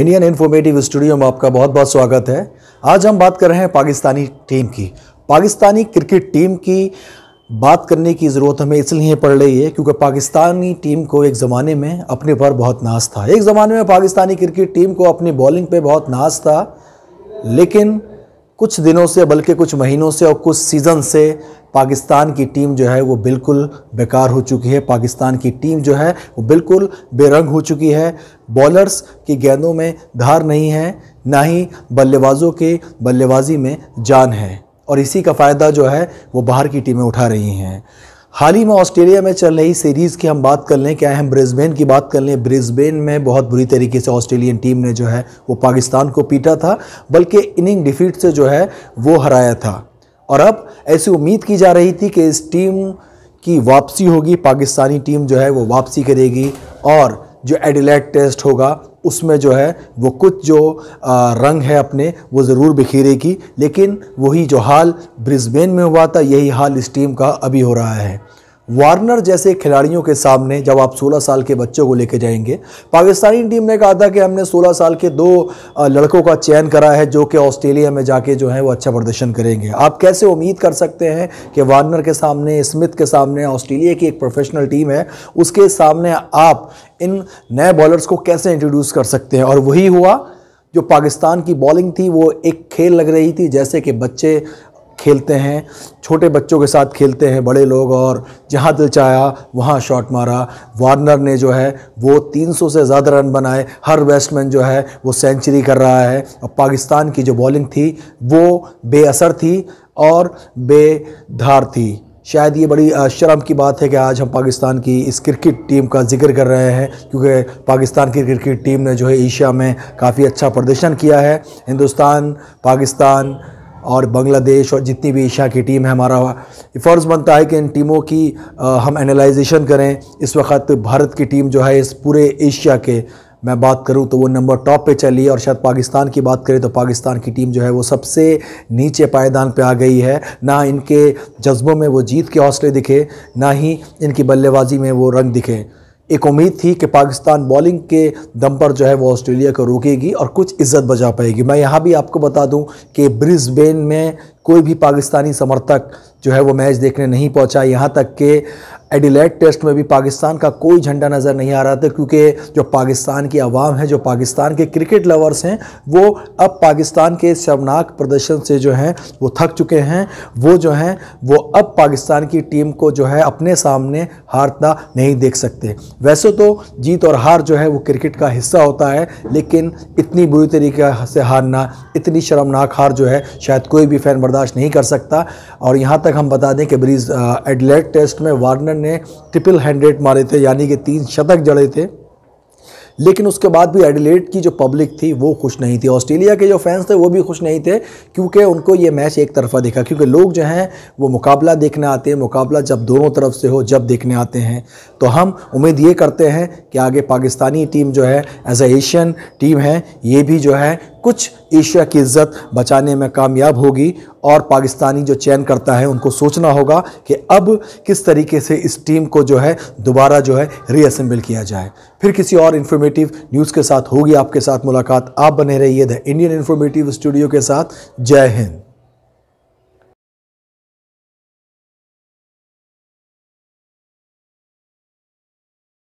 Indian informative studio میں آپ کا بہت بہت سواگت ہے آج ہم بات کر رہے ہیں پاکستانی ٹیم کی پاکستانی کرکٹ ٹیم کی بات کرنے کی ضرورت ہمیں اس لیے پڑ رہی ہے کیونکہ پاکستانی ٹیم کو ایک زمانے میں اپنے پر بہت ناز تھا ایک زمانے میں پاکستانی کرکٹ ٹیم کو اپنی بالنگ پہ بہت ناز تھا لیکن کچھ دنوں سے بلکہ کچھ مہینوں سے اور کچھ سیزن سے پاکستان کی ٹیم جو ہے وہ بالکل بیکار ہو چکی ہے پاکستان کی ٹیم جو ہے وہ بالکل بے رنگ ہو چکی ہے بولرز کی گیندوں میں دھار نہیں ہے نہ ہی بلے بازوں کے بلے بازی میں جان ہے اور اسی کا فائدہ جو ہے وہ باہر کی ٹیمیں اٹھا رہی ہیں حال ہی میں آسٹریلیا میں چل رہی سیریز کی ہم بات کر لیں کیا اہم بریزبین کی بات کر لیں بریزبین میں بہت بری طریقے سے آسٹریلین ٹیم نے جو ہے وہ پاکستان کو پیٹا تھا بلکہ اننگ ڈیفیٹ سے جو ہے وہ ہرایا تھا اور اب ایسی امید کی جا رہی تھی کہ اس ٹیم کی واپسی ہوگی پاکستانی ٹیم جو ہے وہ واپسی کرے گی اور جو ایڈیلیٹ ٹیسٹ ہوگا اس میں جو ہے وہ کچھ جو رنگ ہے اپنے وہ ضرور بکھیرے گی لیکن وہی جو حال برزبین میں ہوا تھا یہی حال اس ٹیم کا ابھی ہو رہا ہے وارنر جیسے کھلاڑیوں کے سامنے جب آپ سولہ سال کے بچوں کو لے کے جائیں گے پاکستانی ٹیم نے کہا تھا کہ ہم نے سولہ سال کے دو لڑکوں کا چین کرا ہے جو کہ آسٹریلیا میں جا کے جو ہیں وہ اچھا پردرشن کریں گے آپ کیسے امید کر سکتے ہیں کہ وارنر کے سامنے اسمتھ کے سامنے آسٹریلیا کی ایک پروفیشنل ٹیم ہے اس کے سامنے آپ ان نئے بولرز کو کیسے انٹروڈیوس کر سکتے ہیں اور وہی ہوا جو پاکستان کی بالنگ تھی وہ ایک کھیل لگ رہی تھی جیسے کہ بچے کھیلتے ہیں چھوٹے بچوں کے ساتھ کھیلتے ہیں بڑے لوگ اور جہاں دل دلچایا وہاں شاٹ مارا وارنر نے جو ہے وہ تین سو سے زیادہ رن بنائے ہر بیٹس مین جو ہے وہ سینچری کر رہا ہے اور پاکستان کی جو بالنگ تھی وہ بے اثر تھی اور بے دھار تھی شاید یہ بڑی شرم کی بات ہے کہ آج ہم پاکستان کی اس کرکٹ ٹیم کا ذکر کر رہے ہیں کیونکہ پاکستان کی کرکٹ ٹیم نے جو ہے ایشیا میں کافی اچھا پردرشن کیا ہے ہندوستان پاکستان اور بنگلہ دیش اور جتنی بھی ایشیا کی ٹیم ہے ہمارا فرض بنتا ہے کہ ان ٹیموں کی ہم انالائزیشن کریں اس وقت بھارت کی ٹیم جو ہے اس پورے ایشیا کے میں بات کروں تو وہ نمبر ٹاپ پہ چلی اور شاید پاکستان کی بات کریں تو پاکستان کی ٹیم جو ہے وہ سب سے نیچے پائیدان پہ آ گئی ہے نہ ان کے جذبوں میں وہ جیت کے حوصلے دکھے نہ ہی ان کی بلے بازی میں وہ رنگ دکھے ایک امید تھی کہ پاکستان بالنگ کے دم پر جو ہے وہ آسٹریلیا کو روکے گی اور کچھ عزت بجا پائے گی میں یہاں بھی آپ کو بتا دوں کہ برزبین میں کوئی بھی پاکستانی سمرتک جو ہے وہ میچ دیکھنے نہیں پہنچا یہاں تک کہ ایڈیلیٹ ٹیسٹ میں بھی پاکستان کا کوئی جھنڈا نظر نہیں آ رہا تھا کیونکہ جو پاکستان کی عوام ہے جو پاکستان کے کرکٹ لورز ہیں وہ اب پاکستان کے شرمناک پردرشن سے جو ہیں وہ تھک چکے ہیں وہ جو ہیں وہ اب پاکستان کی ٹیم کو جو ہے اپنے سامنے ہارتا نہیں دیکھ سکتے ویسے تو جیت اور ہار جو ہے وہ کرکٹ کا حصہ ہوتا ہے لیکن اتنی بری طریقے سے ہارنا اتنی شرمناک ہار جو ہے شاید کوئی بھی فین بر برداشت نہیں کر سکتا اور یہاں تک ہم بتا دیں کہ بریز ایڈلیٹ ٹیسٹ میں وارنر نے ٹپل ہینڈریٹ مارے تھے یعنی کہ تین شتک جڑے تھے لیکن اس کے بعد بھی ایڈلیٹ کی جو پبلک تھی وہ خوش نہیں تھی آسٹریلیا کے جو فینس تھے وہ بھی خوش نہیں تھے کیونکہ ان کو یہ میچ ایک طرفہ دیکھا کیونکہ لوگ جو ہیں وہ مقابلہ دیکھنے آتے ہیں مقابلہ جب دونوں طرف سے ہو جب دیکھنے آتے ہیں تو ہم امید یہ کرتے ہیں کہ آگے پاکستانی ٹیم جو ہے ایز اے ایشین ٹیم ہے یہ بھی جو ہے کچھ ایشیا کی عزت بچانے میں کامیاب ہوگی اور پاکستانی جو چین کرتا ہے ان کو سوچنا ہوگا کہ اب کس طریقے سے اس ٹیم کو جو ہے دوبارہ جو ہے ری اسمبل کیا جائے پھر کسی اور انفارمیٹیو نیوز کے ساتھ ہوگی آپ کے ساتھ ملاقات آپ بنے رہیے دا انڈین انفارمیٹیو اسٹوڈیو کے ساتھ جائے ہند